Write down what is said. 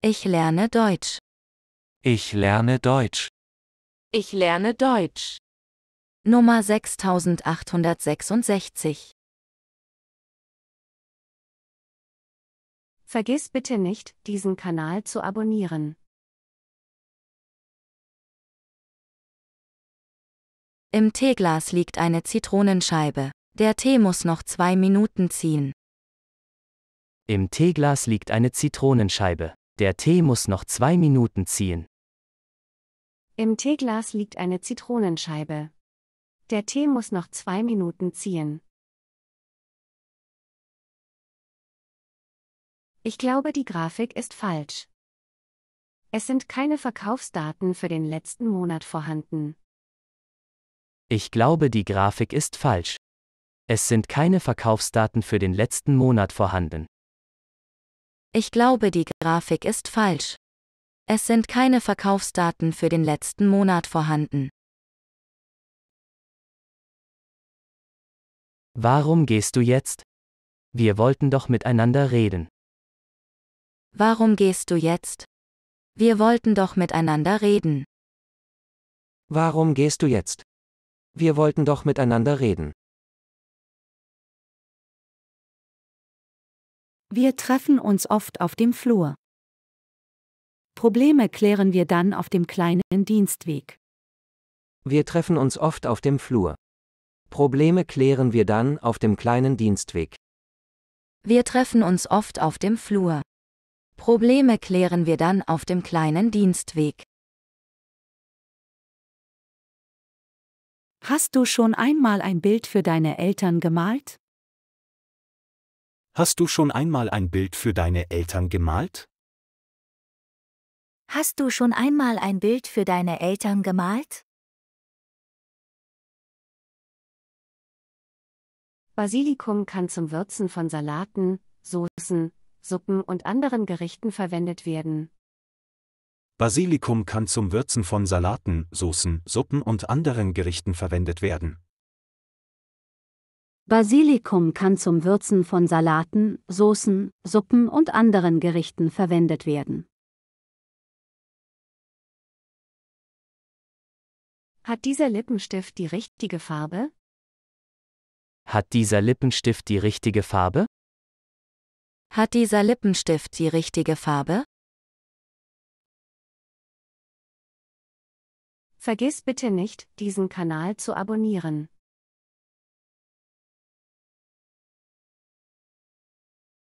Ich lerne Deutsch. Ich lerne Deutsch. Ich lerne Deutsch. Nummer 6866. Vergiss bitte nicht, diesen Kanal zu abonnieren. Im Teeglas liegt eine Zitronenscheibe. Der Tee muss noch zwei Minuten ziehen. Im Teeglas liegt eine Zitronenscheibe. Der Tee muss noch zwei Minuten ziehen. Im Teeglas liegt eine Zitronenscheibe. Der Tee muss noch zwei Minuten ziehen. Ich glaube, die Grafik ist falsch. Es sind keine Verkaufsdaten für den letzten Monat vorhanden. Ich glaube, die Grafik ist falsch. Es sind keine Verkaufsdaten für den letzten Monat vorhanden. Ich glaube, die Grafik ist falsch. Es sind keine Verkaufsdaten für den letzten Monat vorhanden. Warum gehst du jetzt? Wir wollten doch miteinander reden. Warum gehst du jetzt? Wir wollten doch miteinander reden. Warum gehst du jetzt? Wir wollten doch miteinander reden. Wir treffen uns oft auf dem Flur. Probleme klären wir dann auf dem kleinen Dienstweg. Wir treffen uns oft auf dem Flur. Probleme klären wir dann auf dem kleinen Dienstweg. Wir treffen uns oft auf dem Flur. Probleme klären wir dann auf dem kleinen Dienstweg. Hast du schon einmal ein Bild für deine Eltern gemalt? Hast du schon einmal ein Bild für deine Eltern gemalt? Hast du schon einmal ein Bild für deine Eltern gemalt? Basilikum kann zum Würzen von Salaten, Soßen, Suppen und anderen Gerichten verwendet werden. Basilikum kann zum Würzen von Salaten, Soßen, Suppen und anderen Gerichten verwendet werden. Basilikum kann zum Würzen von Salaten, Soßen, Suppen und anderen Gerichten verwendet werden. Hat dieser Lippenstift die richtige Farbe? Hat dieser Lippenstift die richtige Farbe? Hat dieser Lippenstift die richtige Farbe? Vergiss bitte nicht, diesen Kanal zu abonnieren.